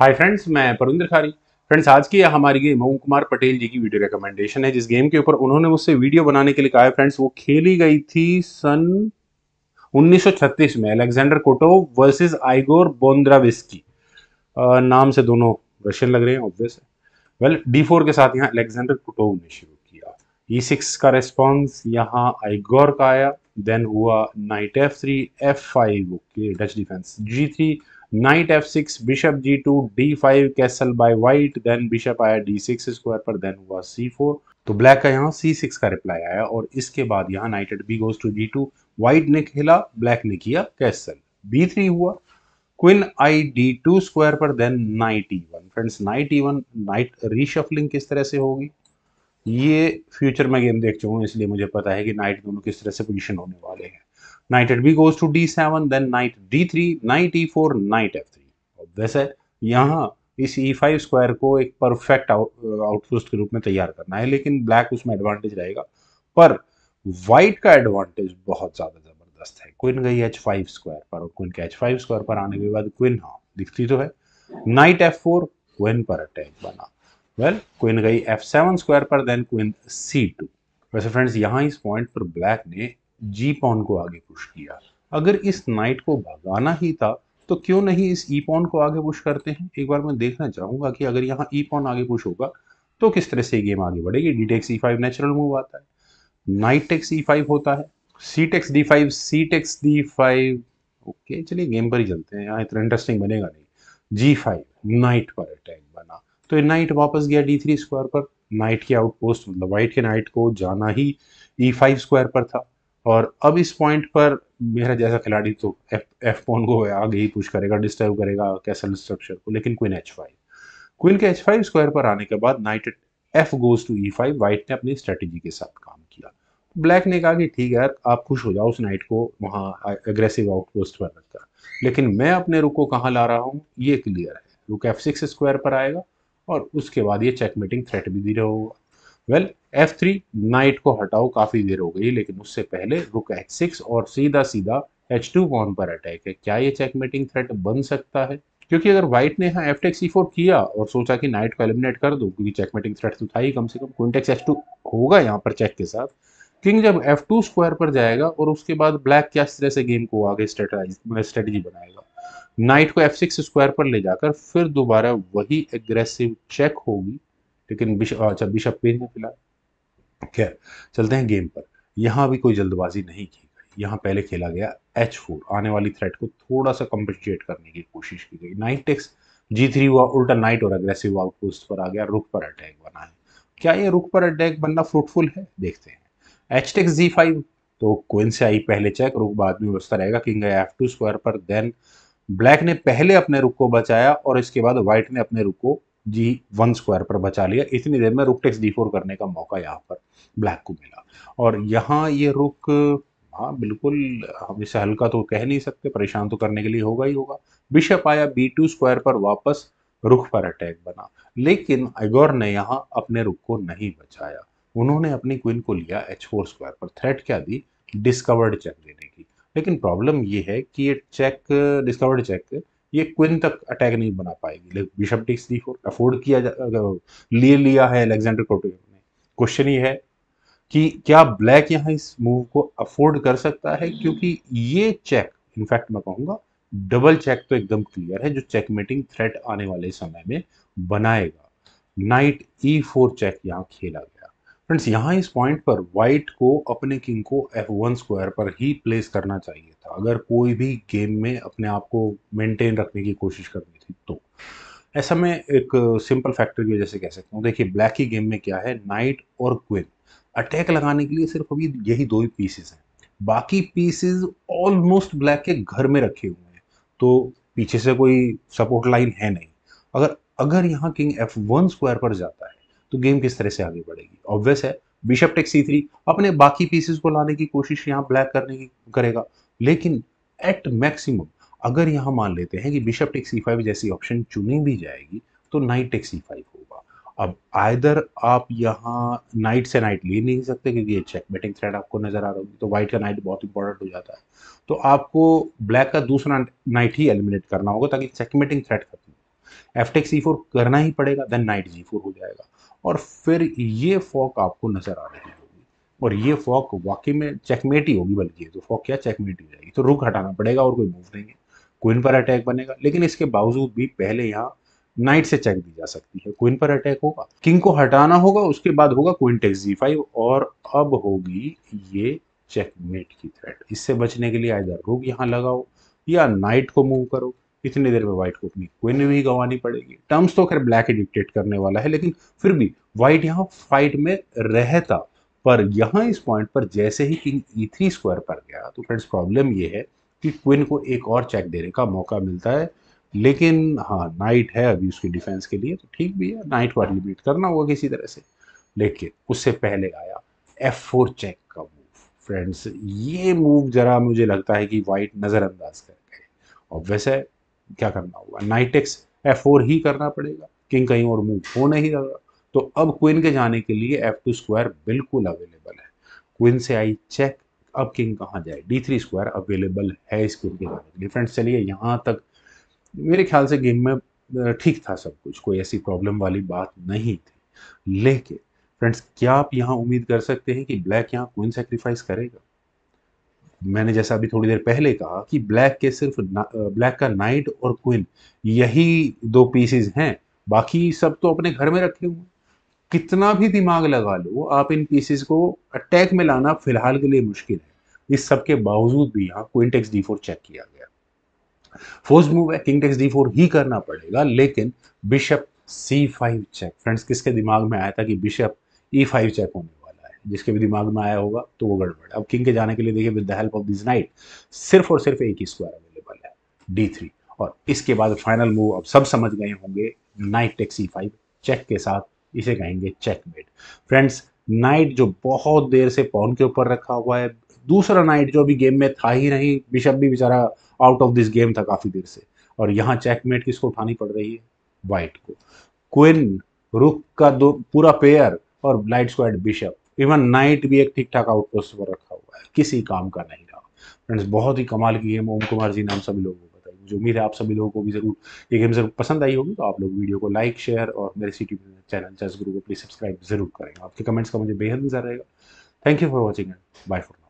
hi friends मैं परुंदर खारी friends आज की हमारी गेम ओम कुमार पटेल जी की वीडियो रिकमेंडेशन है जिस गेम के ऊपर उन्होंने मुझसे वीडियो बनाने के लिए कहा है फ्रेंड्स वो खेली गई थी सन 1936 में अलेक्जेंडर कोटो वर्सेस आइगोर बोंद्राविस्की नाम से दोनों रशियन लग रहे हैं ऑब्वियस है वेल डी के साथ यहाँ अलेक्जेंडर कोटोव ने शुरू किया ई e का रेस्पॉन्स यहाँ आइगोर का आया देन हुआ knight F three F five okay Dutch defence G three knight F six bishop G two D five castle by white then bishop आया डी सिक्स स्क्वायर पर देन हुआ सी फोर तो black का यहाँ C six का reply आया और इसके बाद यहाँ knight at B goes to G two white ने खेला ब्लैक ने किया कैसल बी थ्री हुआ क्विन आई डी टू स्क्वायर पर then knight E one friends knight E one knight reshuffling किस तरह से होगी ये फ्यूचर में गेम देख चुका हूँ इसलिए मुझे पता है कि नाइट दोनों किस तरह से पोजिशन होने वाले हैं knight at B goes to D seven then knight D three knight E four knight F three वैसे यहाँ इस ई फाइव स्क्वायर को एक परफेक्ट आउटपुस्ट के रूप में तैयार करना है लेकिन ब्लैक उसमें एडवांटेज रहेगा पर वाइट का एडवांटेज बहुत ज़्यादा ज़बरदस्त है क्विन गई एच फाइव स्क्वायर पर और क्विन के एच फाइव स्क्वायर पर आने के बाद क्विन हाँ दिखती तो है नाइट एफ फोर क्विन पर अटैक बना वेल क्विन गई एफ सेवन स्क्वायर पर देन क्विन सी टू वैसे फ्रेंड्स यहाँ इस पॉइंट पर ब्लैक ने जी पॉन को आगे पुश किया अगर इस नाइट को भगाना ही था तो क्यों नहीं इस ई पॉन को आगे पुश करते हैं एक बार मैं देखना चाहूंगा कि अगर यहाँ ई पॉन आगे पुश होगा तो किस तरह से गेम आगे बढ़ेगी D takes E five natural move आता है नाइट टेक्स ई फाइव होता है C takes D five C takes D five okay चलिए गेम पर ही चलते हैं यहाँ इतना इंटरेस्टिंग बनेगा नहीं जी फाइव नाइट पर अटैक बना तो नाइट वापस गया डी थ्री स्क्वायर पर नाइट मतलब के आउटपोस्ट मतलब व्हाइट के नाइट को जाना ही ई फाइव स्क्वायर पर था और अब इस पॉइंट पर मेरा जैसा खिलाड़ी तो एफ एफ पोन को आगे ही पुश करेगा डिस्टर्ब करेगा कैसल स्ट्रक्चर को लेकिन क्वीन एच फाइव क्वीन के एच फाइव स्क्वायर पर आने के बाद knight at F goes to E five white ने अपनी स्ट्रेटेजी के साथ काम किया ब्लैक ने कहा कि ठीक है यार आप खुश हो जाओ उस नाइट को वहाँ अग्रेसिव आउटपोस्ट पर रखकर लेकिन मैं अपने रुक को कहाँ ला रहा हूँ ये क्लियर है रुक एफ सिक्स स्क्वायर पर आएगा और उसके बाद ये चेक मीटिंग थ्रेट भी धीरे होगा वेल एफ थ्री नाइट को हटाओ काफ़ी देर हो गई लेकिन उससे पहले रुक एच सिक्स और सीधा सीधा एच टू पॉन पर अटैक है क्या ये चेकमेटिंग थ्रेट बन सकता है क्योंकि अगर व्हाइट ने यहाँ एफ टेक्स सी फोर किया और सोचा कि नाइट को एलिमिनेट कर दो क्योंकि चेकमेटिंग थ्रेट तो था ही कम से कम क्विंटेक्स एच टू होगा यहाँ पर चेक के साथ किंग जब एफ टू स्क्वायर पर जाएगा और उसके बाद ब्लैक क्या तरह से गेम को आगे स्ट्रेटेजी मतलब बनाएगा नाइट को एफ सिक्स स्क्वायर पर ले जाकर फिर दोबारा वही एग्रेसिव चेक होगी लेकिन अच्छा बिशप पेन में खिला खैर चलते हैं गेम पर यहाँ भी कोई जल्दबाजी नहीं की गई यहाँ पहले खेला गया एच फोर आने वाली थ्रेट को थोड़ा सा कम्पनसेट करने की कोशिश की गई नाइट टेक्स जी थ्री हुआ उल्टा नाइट और अग्रेसिव आउटपोस्ट पर आ गया रुख पर अटैक बना है क्या ये रुख पर अटैक बनना फ्रूटफुल है देखते हैं एच टेक्स जी फाइव तो क्विन से आई पहले चेक रुख बाद में व्यवस्था रहेगा किंग एफ टू स्क्वायर पर देन ब्लैक ने पहले अपने रुख को बचाया और इसके बाद व्हाइट ने अपने रुख को जी वन स्क्वायर पर बचा लिया इतनी देर में रुक टेक्स डी फोर करने का मौका यहाँ पर ब्लैक को मिला और यहाँ ये रुक हाँ बिल्कुल हम इसे हल्का तो कह नहीं सकते परेशान तो करने के लिए होगा ही होगा बिशप आया बी टू स्क्वायर पर वापस रुख पर अटैक बना लेकिन एगोर ने यहाँ अपने रुख को नहीं बचाया उन्होंने अपनी क्वीन को लिया एच फोर स्क्वायर पर थ्रेट क्या दी डिस्कवर्ड चेक देने की लेकिन प्रॉब्लम ये है कि ये चेक डिस्कवर्ड चेक ये क्विन तक अटैक नहीं बना पाएगी bishop T C four afford किया ले लिया है अलेक्जेंडर कोटिव ने क्वेश्चन ये है कि क्या ब्लैक यहाँ इस मूव को अफोर्ड कर सकता है क्योंकि ये चेक इनफैक्ट मैं कहूँगा डबल चेक तो एकदम क्लियर है जो चेकमेटिंग थ्रेट आने वाले समय में बनाएगा नाइट ई फोर चेक यहाँ खेला गया फ्रेंड्स यहाँ इस पॉइंट पर वाइट को अपने किंग को एफ वन स्क्वायर पर ही प्लेस करना चाहिए था अगर कोई भी गेम में अपने आप को मेंटेन रखने की कोशिश करनी थी तो ऐसा मैं एक सिंपल फैक्टर की वजह से कह सकता हूँ देखिए ब्लैक की गेम में क्या है नाइट और क्विन अटैक लगाने के लिए सिर्फ अभी यही दो ही पीसेस हैं बाकी पीसेस ऑलमोस्ट ब्लैक के घर में रखे हुए हैं तो पीछे से कोई सपोर्ट लाइन है नहीं अगर अगर यहाँ किंग एफ वन स्क्वायर पर जाता तो गेम किस तरह से आगे बढ़ेगी ऑब्वियस है बिशप टेक सी थ्री अपने बाकी पीसेस को लाने की कोशिश यहाँ ब्लैक करने की करेगा लेकिन एट मैक्सिमम अगर यहाँ मान लेते हैं कि बिशप टेक सी फाइव जैसी ऑप्शन चुनी भी जाएगी तो नाइट टेक सी फाइव होगा अब आयदर आप यहाँ नाइट से नाइट ले नहीं सकते क्योंकि ये चेक बैटिंग थ्रेड आपको नजर आ रहा होगी तो वाइट का नाइट बहुत इंपॉर्टेंट हो जाता है तो आपको ब्लैक का दूसरा नाइट ही एलिमिनेट करना होगा ताकि चेकमेटिंग थ्रेड खत्म एफ टेक सी फोर करना ही पड़ेगा देन नाइट जी फोर हो जाएगा और फिर ये फॉक आपको नज़र आ रही होगी और ये फॉक वाकई में चेकमेट ही होगी बल्कि तो फॉक क्या चेकमेट ही जाएगी तो रुख हटाना पड़ेगा और कोई मूव नहीं है क्विन पर अटैक बनेगा लेकिन इसके बावजूद भी पहले यहाँ नाइट से चेक दी जा सकती है क्विन पर अटैक होगा किंग को हटाना होगा उसके बाद होगा क्विन टेक्स जी फाइव और अब होगी ये चेकमेट की थ्रेट इससे बचने के लिए आइधर रुक यहाँ लगाओ या नाइट को मूव करो इतनी देर में व्हाइट को अपनी क्विन भी गंवानी पड़ेगी टर्म्स तो खैर ब्लैक ही डिक्टेट करने वाला है लेकिन फिर भी व्हाइट यहाँ फाइट में रहता पर यहाँ इस पॉइंट पर जैसे ही किंग ई थ्री स्क्वायर पर गया तो फ्रेंड्स प्रॉब्लम ये है कि क्विन को एक और चेक देने का मौका मिलता है लेकिन हाँ नाइट है अभी उसकी डिफेंस के लिए तो ठीक भी है नाइट को एलिमिनेट करना होगा किसी तरह से लेकिन उससे पहले आया एफ फोर चेक का मूव फ्रेंड्स ये मूव ज़रा मुझे लगता है कि वाइट नज़रअंदाज कर गए और वैसे क्या करना होगा नाइट एक्स एफ फोर ही करना पड़ेगा किंग कहीं और मूव हो नहीं रहा तो अब क्वीन के जाने के लिए एफ टू स्क्वायर बिल्कुल अवेलेबल है क्वीन से आई चेक अब किंग कहाँ जाए डी थ्री स्क्वायर अवेलेबल है इस क्वीन के जाने के लिए फ्रेंड्स चलिए यहाँ तक मेरे ख्याल से गेम में ठीक था सब कुछ कोई ऐसी प्रॉब्लम वाली बात नहीं थी लेकिन फ्रेंड्स क्या आप यहाँ उम्मीद कर सकते हैं कि ब्लैक यहाँ क्वीन सेक्रीफाइस करेगा मैंने जैसा अभी थोड़ी देर पहले कहा कि ब्लैक के सिर्फ ब्लैक का नाइट और क्विन यही दो पीसेज हैं बाकी सब तो अपने घर में रखे हुए कितना भी दिमाग लगा लो आप इन पीसेज को अटैक में लाना फिलहाल के लिए मुश्किल है इस सब के बावजूद भी यहाँ queen takes D four check किया गया फोर्स मूव है किंग टेक्स डी फोर ही करना पड़ेगा लेकिन bishop C five check friends किसके दिमाग में आया था कि बिशप ई फाइव चेक होने जिसके भी दिमाग में आया होगा तो वो गड़बड़ अब किंग के जाने के लिए देखिए with the help of this knight सिर्फ और सिर्फ एक ही स्क्वायर अवेलेबल है डी थ्री और इसके बाद फाइनल मूव अब सब समझ गए होंगे knight take C five check के साथ इसे कहेंगे चेक मेट फ्रेंड्स नाइट जो बहुत देर से पॉन के ऊपर रखा हुआ है दूसरा नाइट जो अभी गेम में था ही नहीं बिशप भी बेचारा आउट ऑफ दिस गेम था काफ़ी देर से और यहाँ चेक मेट किसको उठानी पड़ रही है वाइट को क्विन रुक का दो पूरा पेयर और light squared bishop even knight भी एक ठीक ठाक आउटपोस्ट पर रखा हुआ है किसी काम का नहीं रहा फ्रेंड्स बहुत ही कमाल की गेम ओम कुमार जी नाम सभी लोगों को बताई जो उम्मीद है आप सभी लोगों को भी जरूर ये गेम जरूर पसंद आई होगी तो आप लोग वीडियो को लाइक शेयर और मेरे सी चैनल चेस गुरु को प्लीज सब्सक्राइब जरूर करेंगे आपके कमेंट्स का मुझे बेहद मजा रहेगा thank you for watching bye for